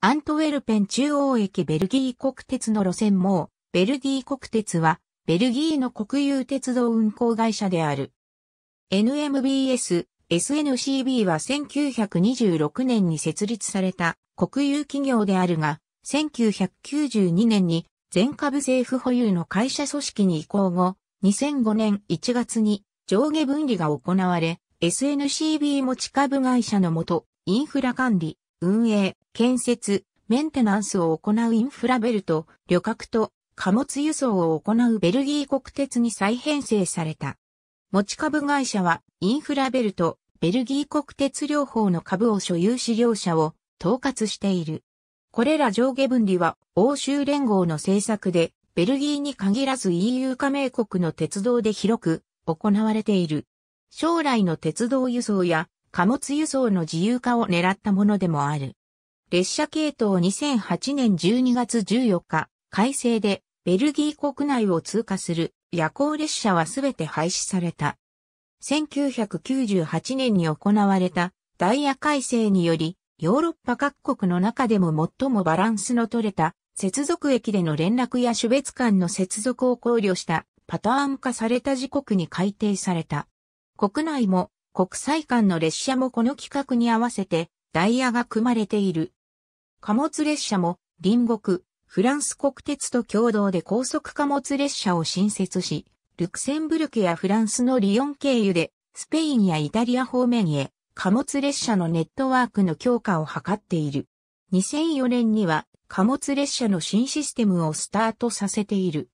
アントウェルペン中央駅ベルギー国鉄の路線網、ベルギー国鉄は、ベルギーの国有鉄道運行会社である。NMBS、SNCB は1926年に設立された国有企業であるが、1992年に全株政府保有の会社組織に移行後、2005年1月に上下分離が行われ、SNCB 持ち株会社のもと、インフラ管理、運営、建設、メンテナンスを行うインフラベルト、旅客と貨物輸送を行うベルギー国鉄に再編成された。持ち株会社はインフラベルト、ベルギー国鉄両方の株を所有資料者を統括している。これら上下分離は欧州連合の政策で、ベルギーに限らず EU 加盟国の鉄道で広く行われている。将来の鉄道輸送や貨物輸送の自由化を狙ったものでもある。列車系統2008年12月14日、改正でベルギー国内を通過する夜行列車はすべて廃止された。1998年に行われたダイヤ改正により、ヨーロッパ各国の中でも最もバランスの取れた接続駅での連絡や種別間の接続を考慮したパターン化された時刻に改定された。国内も国際間の列車もこの規格に合わせてダイヤが組まれている。貨物列車も隣国、フランス国鉄と共同で高速貨物列車を新設し、ルクセンブルクやフランスのリヨン経由で、スペインやイタリア方面へ貨物列車のネットワークの強化を図っている。2004年には貨物列車の新システムをスタートさせている。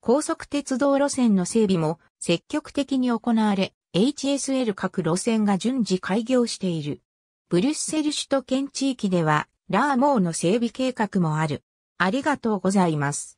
高速鉄道路線の整備も積極的に行われ、HSL 各路線が順次開業している。ブリュッセル首都圏地域ではラーモーの整備計画もある。ありがとうございます。